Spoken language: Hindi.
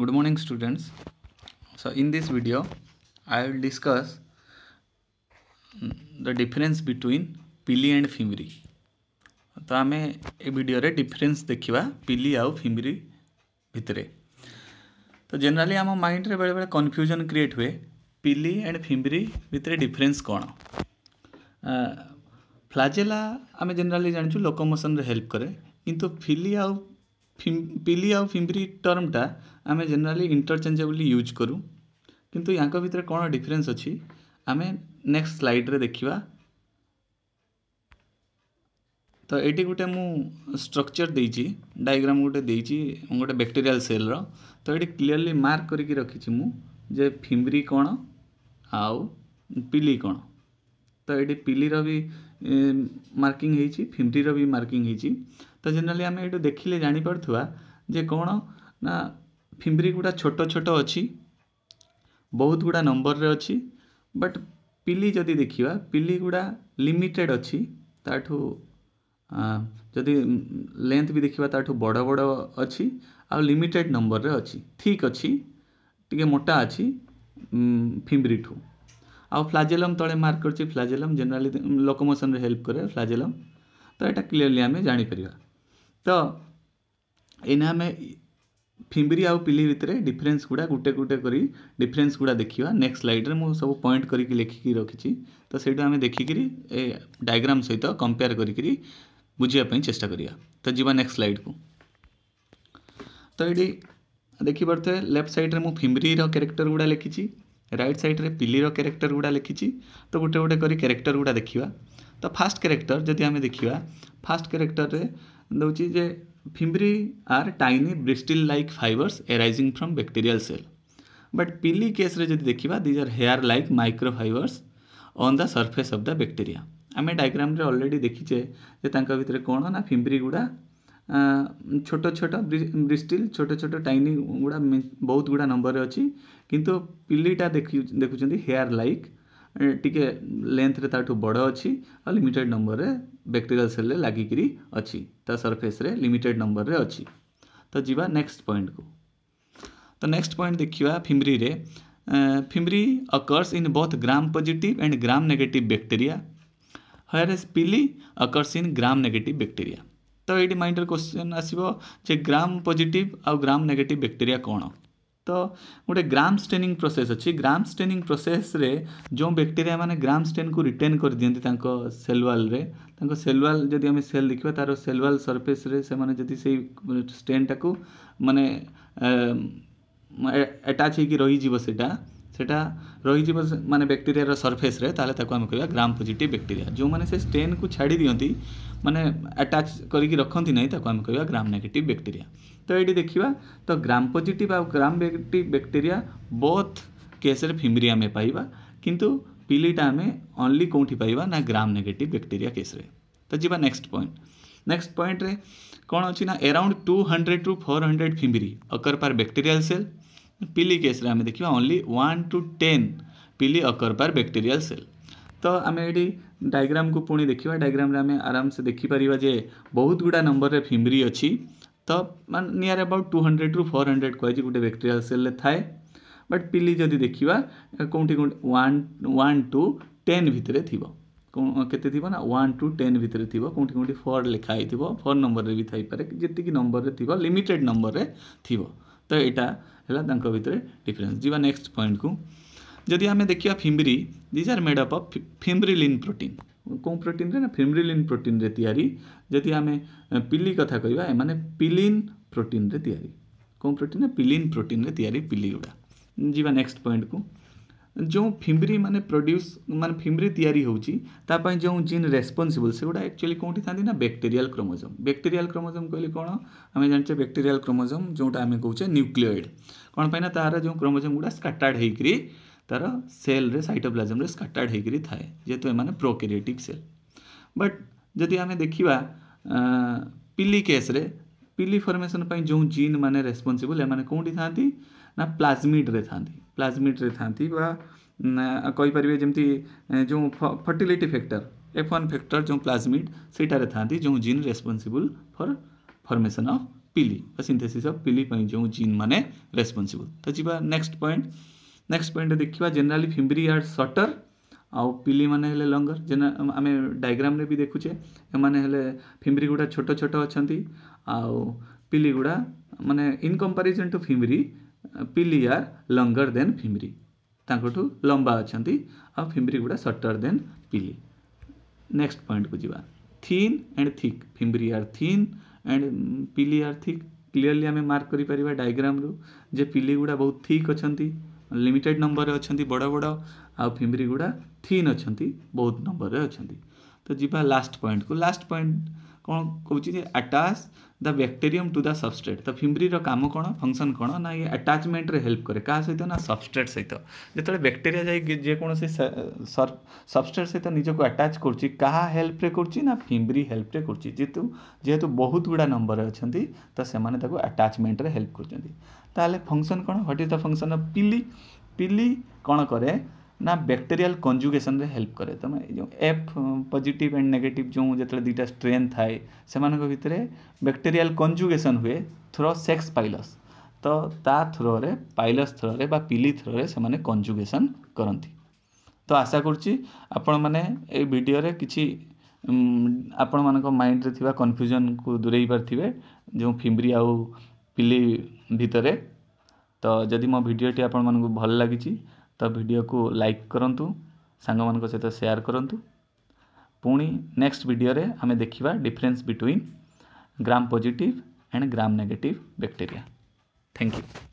good morning students so in this video i will discuss the difference between pili and fimri ତ ଆମେ ଏ ଭିଡ଼ିଓରେ ଡିଫରେନ୍ସ ଦେଖିବା ପିଲି ଆଉ ଫିମିରି ଭିତରେ ତ ଜେନେରାଲି ଆମ ମାଇଣ୍ଡରେ ବେଳେବେଳେ କନଫ୍ୟୁଜନ୍ କ୍ରିଏଟ୍ ହୁଏ ପିଲି ଆଣ୍ଡ ଫିମିରି ଭିତରେ ଡିଫରେନ୍ସ କ'ଣ ଫ୍ଲାଜେଲା ଆମେ ଜେନେରାଲି ଜାଣିଛୁ ଲୋକମୋସନରେ ହେଲ୍ପ କରେ କିନ୍ତୁ ଫିଲି ଆଉ ପିଲି ଆଉ ଫିମ୍ବିରି ଟର୍ମଟା ଆମେ ଜେନେରାଲି ଇଣ୍ଟରଚେଞ୍ଜେବଲି ୟୁଜ୍ କରୁ କିନ୍ତୁ ୟାଙ୍କ ଭିତରେ କ'ଣ ଡିଫରେନ୍ସ ଅଛି ଆମେ ନେକ୍ସଟ ସ୍ଲାଇଡ଼ରେ ଦେଖିବା ତ ଏଇଠି ଗୋଟେ ମୁଁ ଷ୍ଟ୍ରକ୍ଚର୍ ଦେଇଛି ଡାଇଗ୍ରାମ୍ ଗୋଟେ ଦେଇଛି ଗୋଟେ ବ୍ୟାକ୍ଟେରିଆଲ୍ ସେଲ୍ର ତ ଏଇଠି କ୍ଲିଅରଲି ମାର୍କ କରିକି ରଖିଛି ମୁଁ ଯେ ଫିମ୍ରି କ'ଣ ଆଉ ପିଲି କ'ଣ ତ ଏଇଠି ପିଲିର ବି ମାର୍କିଂ ହେଇଛି ଫିମ୍ରିର ବି ମାର୍କିଂ ହେଇଛି ତ ଜେନେରାଲି ଆମେ ଏଇଠୁ ଦେଖିଲେ ଜାଣିପାରୁଥିବା ଯେ କ'ଣ ନା ଫିମ୍ବିରି ଗୁଡ଼ା ଛୋଟ ଛୋଟ ଅଛି ବହୁତ ଗୁଡ଼ା ନମ୍ବରରେ ଅଛି ବଟ୍ ପିଲି ଯଦି ଦେଖିବା ପିଲି ଗୁଡ଼ା ଲିମିଟେଡ଼୍ ଅଛି ତା'ଠୁ ଯଦି ଲେନ୍ଥ ବି ଦେଖିବା ତା'ଠୁ ବଡ଼ ବଡ଼ ଅଛି ଆଉ ଲିମିଟେଡ଼୍ ନମ୍ବରରେ ଅଛି ଠିକ୍ ଅଛି ଟିକେ ମୋଟା ଅଛି ଫିମ୍ବିରିଠୁ ଆଉ ଫ୍ଲାଜେଲମ୍ ତଳେ ମାର୍କ କରିଛି ଫ୍ଲାଜେଲମ୍ ଜେନେରାଲି ଲୋକମୋସନ୍ରେ ହେଲ୍ପ କରେ ଫ୍ଲାଜେଲମ୍ ତ ଏଇଟା କ୍ଲିଅରଲି ଆମେ ଜାଣିପାରିବା ତ ଏଇନା ଆମେ फिमरी आउ पिली भितर डिफरेन्स गुड़ा गोटे गुटे कर डिफरेन्स गुड़ा देखा नेक्स्ट स्लाइड में सब पॉइंट करके लिखिकी रखी तो सही आम देखिकी डायग्राम सहित कंपेयर कर बुझापी चेस्टा करवा तो जी नेक्स्ट स्लाइड को तो ये देखिपे लेफ्ट साइड में फिमरी क्यारेक्टर गुड़ा लिखी रईट साइड में पिली क्यारेक्टर गुड़ा लिखी तो गोटे गोटे क्यारेक्टर गुड़ा देखा तो फास्ट क्यारेक्टर जब आम देखा फास्ट क्यारेक्टर में दूसरी Fimbri are tiny bristle-like fibers arising from bacterial cell. But pili case रे जदि देखिबा these are hair-like microfibers on the surface of the bacteria. आमे डायग्राम रे ऑलरेडी देखिचे जे तांका भितरे कोण ना फिम्ब्री गुडा छोट छोट ब्रिस्टिल छोट छोट टाइनी गुड़ा बहुत गुड़ा नंबर अच्छी किंतु पिलीटा देखु देखुं हेयर लाइक टी लेंथ रे ताठू बड़ अच्छी और लिमिटेड नंबर बैक्टेरियल सेल लगिक अच्छी सरफेस रे लिमिटेड नंबर रे अच्छी तो जीवा नेक्स्ट पॉइंट को तो नेक्स्ट पॉइंट देखा फिमरी रे fimbriae occurs in both gram positive and gram negative bacteria whereas pili occurs in gram negative bacteria तो ये माइंडर क्वेश्चन आसो जे ग्राम पॉजिटिव आ ग्राम नेगेटिव बैक्टीरिया कौन तो गोटे ग्राम स्टेनिंग प्रोसेस अच्छी ग्राम स्टेनिंग प्रोसेस रे जो बैक्टीरिया मैंने ग्राम स्टेन को रिटेन कर दिखते सेलवाल सेलवाल जब आम सेल देखा तार सेलवाल सरफेस से स्टेनटा को मानने अटाच होटा ସେଇଟା ରହିଯିବ ମାନେ ବ୍ୟାକ୍ଟେରିଆର ସର୍ଫେସ୍ରେ ତାହେଲେ ତାକୁ ଆମେ କହିବା ଗ୍ରାମ୍ ପଜିଟିଭ୍ ବ୍ୟାକ୍ଟେରିଆ ଯେଉଁମାନେ ସେ ଷ୍ଟେନ୍କୁ ଛାଡ଼ି ଦିଅନ୍ତି ମାନେ ଆଟାଚ୍ କରିକି ରଖନ୍ତି ନାହିଁ ତାକୁ ଆମେ କହିବା ଗ୍ରାମ୍ ନେଗେଟିଭ୍ ବ୍ୟାକ୍ଟେରିଆ ତ ଏଇଠି ଦେଖିବା ତ ଗ୍ରାମ୍ ପଜିଟିଭ୍ ଆଉ ଗ୍ରାମ୍ ନେଗେଟିଭ୍ ବ୍ୟାକ୍ଟେରିଆ ବୋଥ୍ କେସ୍ରେ ଫିମିରି ଆମେ ପାଇବା କିନ୍ତୁ ପିଲିଟା ଆମେ ଓନ୍ଲି କେଉଁଠି ପାଇବା ନା ଗ୍ରାମ୍ ନେଗେଟିଭ୍ ବ୍ୟାକ୍ଟେରିଆ କେସ୍ରେ ତ ଯିବା ନେକ୍ସଟ ପଏଣ୍ଟ ନେକ୍ସଟ ପଏଣ୍ଟରେ କ'ଣ ଅଛି ନା ଏରାଉଣ୍ଡ ଟୁ ହଣ୍ଡ୍ରେଡ଼ରୁ four hundred fimbriae occur per bacterial cell पिली केस रे हमें देखा ओनली वन टू टेन पिली अकर पार बैक्टेरियल सेल तो आम ये डायग्राम को पुणी देखा डायग्राम आम आराम से देखिपर जे बहुत गुड़ा नंबर रे फिमरी अच्छी तो मान नियर अबाउट टू हंड्रेड रु फोर हंड्रेड कह गोटे बैक्टेरियाल सेल थाए बट पिली जदि देखा कौटी कौन वन टू टेन भितर थी के वन टू टेन भितर थी कौट कौटी फोर लिखाही थोर नंबर भी थीपे जी नंबर थी लिमिटेड नंबर थी तो यहाँ है भितर डिफरेन्स जी नेक्स्ट पॉइंट को जदि आम देखा fimbriae these are made up of fimbrillin protein कौन प्रोटीन रे ना फिम्बरिलीन प्रोटीन रे तैयारी जदि आम पिली कथा कह मैंने पिलीन प्रोटीन रे तैयारी कौन प्रोटीन ना पिलीन प्रोटीन रे तैयारी पिली गुड़ा जी नेक्स्ट पॉइंट को ଯେଉଁ ଫିମ୍ରି ମାନେ ପ୍ରଡ୍ୟୁସ୍ ମାନେ ଫିମ୍ରି ତିଆରି ହେଉଛି ତା ପାଇଁ ଯେଉଁ ଜିନ୍ ରେସ୍ପନ୍ସିବଲ୍ ସେଗୁଡ଼ା ଆକ୍ଚୁଆଲି କେଉଁଠି ଥାନ୍ତି ନା ବ୍ୟାକ୍ଟେରିଆଲ୍ କ୍ରୋମୋଜୋମ୍ ବ୍ୟାକ୍ଟେରିଆଲ୍ କ୍ରୋମୋଜୋମ୍ କହିଲେ କ'ଣ ଆମେ ଜାଣିଛେ ବ୍ୟାକ୍ଟେରିଆଲ୍ କ୍ରୋମୋଜୋମ୍ ଯେଉଁଟା ଆମେ କହୁଛେ ନ୍ୟୁକ୍ଲିଓଏଡ଼୍ କ'ଣ ପାଇଁ ନା ତାହାର ଯେଉଁ କ୍ରୋମୋଜୋମ୍ ଗୁଡ଼ା ସ୍କାଟାର୍ଡ଼ ହେଇକିରି ତାର ସେଲ୍ରେ ସାଇଟୋପ୍ଲାଜମ୍ରେ ସ୍କାଟାର୍ଡ଼ ହେଇକିରି ଥାଏ ଯେହେତୁ ଏମାନେ ପ୍ରୋକେରିଏଟିକ୍ ସେଲ୍ ବଟ୍ ଯଦି ଆମେ ଦେଖିବା ପିଲି କେସ୍ରେ ପିଲି ଫର୍ମେସନ୍ ପାଇଁ ଯେଉଁ ଜିନ୍ ମାନେ ରେସ୍ପନ୍ସିବଲ୍ ଏମାନେ କେଉଁଠି ଥାନ୍ତି ନା ପ୍ଲାଜମିଡ଼ରେ ଥାନ୍ତି ପ୍ଲାଜମିଡ଼ରେ ଥାନ୍ତି ବା କହିପାରିବେ ଯେମିତି ଯେଉଁ fertility factor F one factor ଯେଉଁ ପ୍ଲାଜମିଡ଼ ସେଇଟାରେ ଥାନ୍ତି ଯେଉଁ gene responsible for formation of pili ବା ସିନ୍ଥେସିସ୍ ଅଫ୍ ପିଲି ପାଇଁ ଯେଉଁ ଜିନ୍ ମାନେ ରେସ୍ପନ୍ସିବୁଲ୍ ତ ଯିବା ନେକ୍ସଟ ପଏଣ୍ଟ ନେକ୍ସଟ ପଏଣ୍ଟ ଦେଖିବା ଜେନେରାଲି ଫିମ୍ବିରି ଆର୍ ସଟର୍ ଆଉ ପିଲିମାନେ ହେଲେ ଲଙ୍ଗର ଜେନା ଆମେ ଡାଇଗ୍ରାମରେ ବି ଦେଖୁଛେ ଏମାନେ ହେଲେ ଫିମ୍ବିରି ଗୁଡ଼ା ଛୋଟ ଛୋଟ ଅଛନ୍ତି ଆଉ ପିଲି ଗୁଡ଼ା ମାନେ ଇନ୍ କମ୍ପାରିଜନ୍ ଟୁ ଫିମ୍ବିରି पिली आर लंगर देन लंबा अच्छा लम्बा फिमरी गुड़ा सर्टर देन पिली पॉइंट को जुवा thin and thick thin and pili are thick clearly आम रु जे पिली गुड़ा बहुत थिक अच्छा लिमिटेड नम्बर अच्छा बड बड गुड़ा थीन अच्छा बहुत नम्बर तो जी लास्ट पॉइंट को लास्ट पॉइंट କ'ଣ କହୁଛି ଯେ attach the bacterium to the substrate ତ ଫିମ୍ବ୍ରିର କାମ କ'ଣ ଫଙ୍କସନ୍ କ'ଣ ନା ଇଏ ଆଟାଚମେଣ୍ଟରେ ହେଲ୍ପ କରେ କାହା ସହିତ ନା ସବଷ୍ଟ୍ରେଟ୍ ସହିତ ଯେତେବେଳେ ବ୍ୟାକ୍ଟେରିଆ ଯାଇ ଯେକୌଣସି ସବଷ୍ଟ୍ରେଟ୍ ସହିତ ନିଜକୁ ଆଟାଚ୍ କରୁଛି କାହା ହେଲ୍ପରେ କରୁଛି ନା ଫିମ୍ବ୍ରି ହେଲ୍ପରେ କରୁଛି ଯେହେତୁ ଯେହେତୁ ବହୁତ ଗୁଡ଼ା ନମ୍ବରରେ ଅଛନ୍ତି ତ ସେମାନେ ତାକୁ ଆଟାଚମେଣ୍ଟରେ ହେଲ୍ପ କରୁଛନ୍ତି ତାହେଲେ ଫଙ୍କସନ୍ କ'ଣ what is the function of pili pili କ'ଣ କରେ ना बैक्टेरियाल कंजुगेसन रे हेल्प करे तुम तो जो एफ पजिट एंड नेगेट जो जो दुटा स्ट्रेन थाए से भितर बैक्टेरियाल कंजुगेसन हुए थ्रो सेक्स पाइलस तो ता थ्रो रे पाइलस थ्रो रे बा पिली थ्रो रे से माने कंजुगेशन करती तो आशा करपण मैने कि आपण मान माइंड कन्फ्यूजन को दूरे पारे जो फिम्री आउ पिली भितर तो जदि मो भिडटी आपल लगी तो वीडियो को लाइक करूँ सांग सहित सेयार करूँ पुणी नेक्स्ट वीडियो रे आम देखा difference between gram positive and gram negative bacteria thank you